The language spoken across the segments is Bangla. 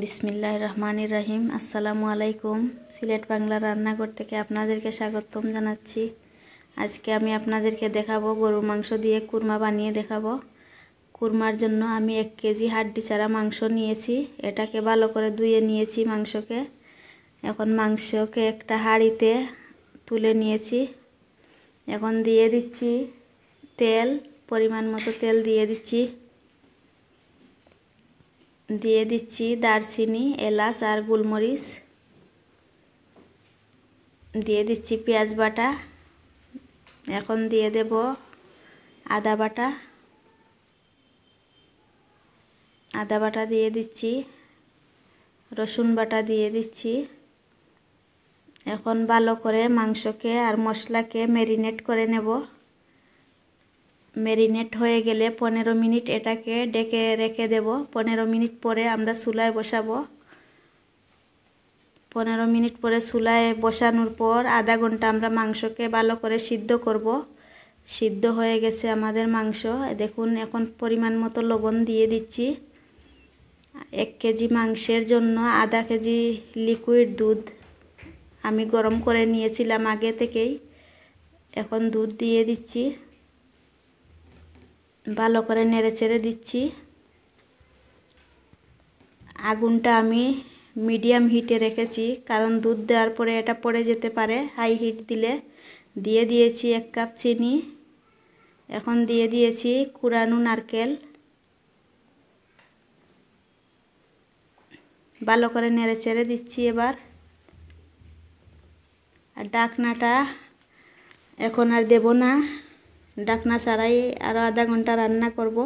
বিসমিল্লা রহমান রাহিম আসসালামু আলাইকুম সিলেট বাংলা রান্নাঘর থেকে আপনাদেরকে স্বাগতম জানাচ্ছি আজকে আমি আপনাদেরকে দেখাবো গরুর মাংস দিয়ে কুরমা বানিয়ে দেখাবো কুরমার জন্য আমি এক কেজি হাড্ডি ছাড়া মাংস নিয়েছি এটাকে ভালো করে ধুয়ে নিয়েছি মাংসকে এখন মাংসকে একটা হাঁড়িতে তুলে নিয়েছি এখন দিয়ে দিচ্ছি তেল পরিমাণ মতো তেল দিয়ে দিচ্ছি দিয়ে দিচ্ছি দারচিনি এলাচ আর গোলমরিচ দিয়ে দিচ্ছি পেঁয়াজ বাটা এখন দিয়ে দেব আদা বাটা আদা বাটা দিয়ে দিচ্ছি রসুন বাটা দিয়ে দিচ্ছি এখন ভালো করে মাংসকে আর মশলাকে ম্যারিনেট করে নেব মেরিনেট হয়ে গেলে পনেরো মিনিট এটাকে ডেকে রেখে দেব পনেরো মিনিট পরে আমরা চুলায় বসাবো পনেরো মিনিট পরে চুলায় বসানোর পর আধা ঘন্টা আমরা মাংসকে ভালো করে সিদ্ধ করব সিদ্ধ হয়ে গেছে আমাদের মাংস দেখুন এখন পরিমাণ মতো লবণ দিয়ে দিচ্ছি এক কেজি মাংসের জন্য আধা কেজি লিকুইড দুধ আমি গরম করে নিয়েছিলাম আগে থেকেই এখন দুধ দিয়ে দিচ্ছি ভালো করে নেড়ে চেড়ে দিচ্ছি আগুনটা আমি মিডিয়াম হিটে রেখেছি কারণ দুধ দেওয়ার পরে এটা পড়ে যেতে পারে হাই হিট দিলে দিয়ে দিয়েছি এক কাপ চিনি এখন দিয়ে দিয়েছি কুরানো নারকেল ভালো করে নেড়ে চেড়ে দিচ্ছি এবার আর ডাকনাটা এখন আর দেব না ডাকনা ছাড়াই আরও আধা ঘন্টা রান্না করব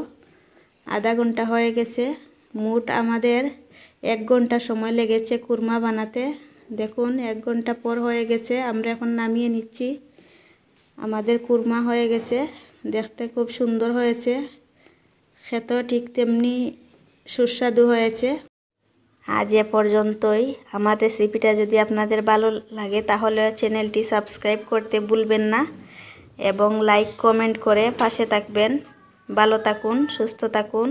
আধা ঘন্টা হয়ে গেছে মোট আমাদের এক ঘন্টা সময় লেগেছে কুরমা বানাতে দেখুন এক ঘন্টা পর হয়ে গেছে আমরা এখন নামিয়ে নিচ্ছি আমাদের কুরমা হয়ে গেছে দেখতে খুব সুন্দর হয়েছে খেত ঠিক তেমনি সুস্বাদু হয়েছে আজ এ পর্যন্তই আমার রেসিপিটা যদি আপনাদের ভালো লাগে তাহলে চ্যানেলটি সাবস্ক্রাইব করতে ভুলবেন না এবং লাইক কমেন্ট করে পাশে থাকবেন ভালো থাকুন সুস্থ থাকুন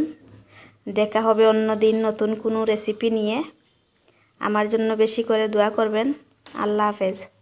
দেখা হবে অন্য দিন নতুন কোনো রেসিপি নিয়ে আমার জন্য বেশি করে দোয়া করবেন আল্লাহ হাফেজ